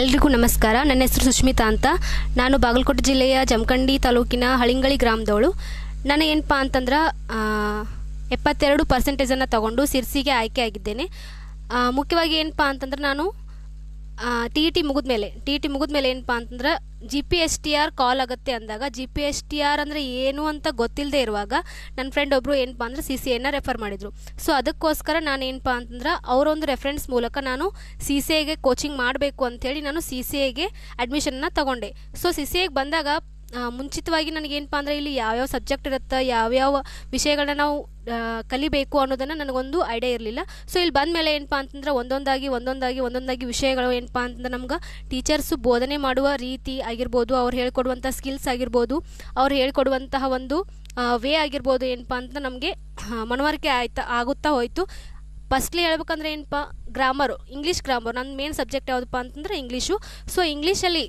ಎಲ್ರಿಗೂ ನಮಸ್ಕಾರ ನನ್ನ ಹೆಸರು ಸುಷ್ಮಿತಾ ಅಂತ ನಾನು ಬಾಗಲಕೋಟೆ ಜಿಲ್ಲೆಯ ಜಮಖಂಡಿ ತಾಲೂಕಿನ ಹಳಿಂಗಳಿ ಗ್ರಾಮದವಳು ನಾನು ಏನಪ್ಪ ಅಂತಂದ್ರೆ ಎಪ್ಪತ್ತೆರಡು ಪರ್ಸೆಂಟೇಜನ್ನು ತಗೊಂಡು ಸಿರ್ಸಿಗೆ ಆಯ್ಕೆ ಆಗಿದ್ದೇನೆ ಮುಖ್ಯವಾಗಿ ಏನಪ್ಪ ಅಂತಂದ್ರೆ ನಾನು ಟಿ ಟಿ e ಮುಗಿದ್ಮೇಲೆ ಟಿ ಟಿ e ಮುಗಿದ್ಮೇಲೆ ಏನಪ್ಪಾ ಅಂತಂದ್ರೆ G P S T R call ಆಗುತ್ತೆ ಅಂದಾಗ G P S T R ಅಂದರೆ ಏನು ಅಂತ ಗೊತ್ತಿಲ್ಲದೆ ಇರುವಾಗ ನನ್ನ ಫ್ರೆಂಡ್ ಒಬ್ಬರು ಏನಪ್ಪ ಅಂದರೆ ಸಿ ಸಿ ಎನ್ನ ರೆಫರ್ ಮಾಡಿದರು ಸೊ ಅದಕ್ಕೋಸ್ಕರ ನಾನು ಏನಪ್ಪ ಅಂತಂದ್ರೆ ಅವರೊಂದು ರೆಫರೆನ್ಸ್ ಮೂಲಕ ನಾನು ಸಿ ಸಿ ಐಗೆ ಕೋಚಿಂಗ್ ಮಾಡಬೇಕು ಅಂಥೇಳಿ ನಾನು ಸಿ ಸಿ ಐಗೆ ಅಡ್ಮಿಷನ್ನ ತಗೊಂಡೆ ಸೊ ಸಿ ಸಿ ಐಗೆ ಬಂದಾಗ ಮುಂಚಿತವಾಗಿ ನನಗೇನಪ್ಪ ಅಂದರೆ ಇಲ್ಲಿ ಯಾವ್ಯಾವ ಸಬ್ಜೆಕ್ಟ್ ಇರುತ್ತೆ ಯಾವ್ಯಾವ ವಿಷಯಗಳನ್ನ ನಾವು ಕಲಿಬೇಕು ಅನ್ನೋದನ್ನು ನನಗೊಂದು ಐಡಿಯಾ ಇರಲಿಲ್ಲ ಸೊ ಇಲ್ಲಿ ಬಂದ ಮೇಲೆ ಏನಪ್ಪ ಅಂತಂದ್ರೆ ಒಂದೊಂದಾಗಿ ಒಂದೊಂದಾಗಿ ಒಂದೊಂದಾಗಿ ವಿಷಯಗಳು ಏನಪ್ಪ ಅಂತಂದ್ರೆ ನಮ್ಗೆ ಟೀಚರ್ಸು ಬೋಧನೆ ಮಾಡುವ ರೀತಿ ಆಗಿರ್ಬೋದು ಅವ್ರು ಹೇಳ್ಕೊಡುವಂಥ ಸ್ಕಿಲ್ಸ್ ಆಗಿರ್ಬೋದು ಅವ್ರು ಹೇಳ್ಕೊಡುವಂತಹ ಒಂದು ವೇ ಆಗಿರ್ಬೋದು ಏನಪ್ಪ ಅಂತ ನಮಗೆ ಮನವರಿಕೆ ಆಯ್ತಾ ಆಗುತ್ತಾ ಹೋಯಿತು ಫಸ್ಟ್ಲಿ ಹೇಳ್ಬೇಕಂದ್ರೆ ಏನಪ್ಪ ಗ್ರಾಮರು ಇಂಗ್ಲೀಷ್ ಗ್ರಾಮರ್ ನನ್ನ ಮೇನ್ ಸಬ್ಜೆಕ್ಟ್ ಯಾವುದಪ್ಪ ಅಂತಂದರೆ ಇಂಗ್ಲೀಷು ಸೊ ಇಂಗ್ಲೀಷಲ್ಲಿ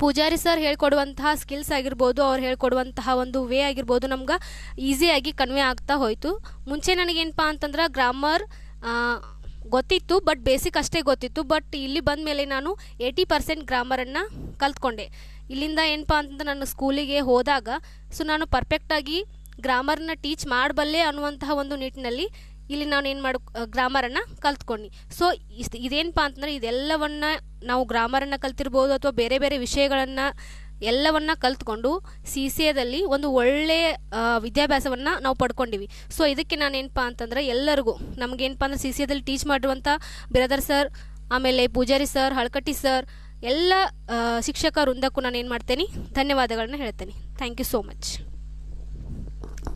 ಪೂಜಾರಿ ಸರ್ ಹೇಳ್ಕೊಡುವಂತಹ ಸ್ಕಿಲ್ಸ್ ಆಗಿರ್ಬೋದು ಅವ್ರು ಹೇಳ್ಕೊಡುವಂತಹ ಒಂದು ವೇ ಆಗಿರ್ಬೋದು ನಮ್ಗೆ ಈಸಿಯಾಗಿ ಕನ್ವೆ ಆಗ್ತಾ ಹೋಯಿತು ಮುಂಚೆ ನನಗೇನಪ್ಪ ಅಂತಂದ್ರೆ ಗ್ರಾಮರ್ ಗೊತ್ತಿತ್ತು ಬಟ್ ಬೇಸಿಕ್ ಅಷ್ಟೇ ಗೊತ್ತಿತ್ತು ಬಟ್ ಇಲ್ಲಿ ಬಂದ ಮೇಲೆ ನಾನು ಏಯ್ಟಿ ಪರ್ಸೆಂಟ್ ಗ್ರಾಮರನ್ನು ಕಲ್ತ್ಕೊಂಡೆ ಇಲ್ಲಿಂದ ಏನಪ್ಪ ಅಂತಂದ್ರೆ ನಾನು ಸ್ಕೂಲಿಗೆ ಹೋದಾಗ ಸೊ ನಾನು ಪರ್ಫೆಕ್ಟಾಗಿ ಗ್ರಾಮರ್ನ ಟೀಚ್ ಮಾಡಬಲ್ಲೆ ಅನ್ನುವಂತಹ ಒಂದು ನಿಟ್ಟಿನಲ್ಲಿ ಇಲ್ಲಿ ನಾನು ಏನು ಮಾಡ್ ಗ್ರಾಮರನ್ನು ಕಲ್ತ್ಕೊಂಡು ಸೊ ಇಸ್ ಇದೇನಪ್ಪ ಅಂತಂದರೆ ಇದೆಲ್ಲವನ್ನು ನಾವು ಗ್ರಾಮರನ್ನು ಕಲ್ತಿರ್ಬೋದು ಅಥವಾ ಬೇರೆ ಬೇರೆ ವಿಷಯಗಳನ್ನು ಎಲ್ಲವನ್ನ ಕಲ್ತ್ಕೊಂಡು ಸಿ ಸಿ ಎದಲ್ಲಿ ಒಂದು ಒಳ್ಳೆಯ ವಿದ್ಯಾಭ್ಯಾಸವನ್ನು ನಾವು ಪಡ್ಕೊಂಡಿವಿ ಸೊ ಇದಕ್ಕೆ ನಾನು ಏನಪ್ಪ ಅಂತಂದರೆ ಎಲ್ಲರಿಗೂ ನಮಗೇನಪ್ಪ ಅಂದರೆ ಸಿ ಸಿ ಎದಲ್ಲಿ ಟೀಚ್ ಮಾಡಿರುವಂಥ ಬ್ರದರ್ ಸರ್ ಆಮೇಲೆ ಪೂಜಾರಿ ಸರ್ ಹಳಕಟ್ಟಿ ಸರ್ ಎಲ್ಲ ಶಿಕ್ಷಕ ವೃಂದಕ್ಕೂ ನಾನು ಏನು ಮಾಡ್ತೇನೆ ಧನ್ಯವಾದಗಳನ್ನ ಹೇಳ್ತೇನೆ ಥ್ಯಾಂಕ್ ಯು ಸೋ ಮಚ್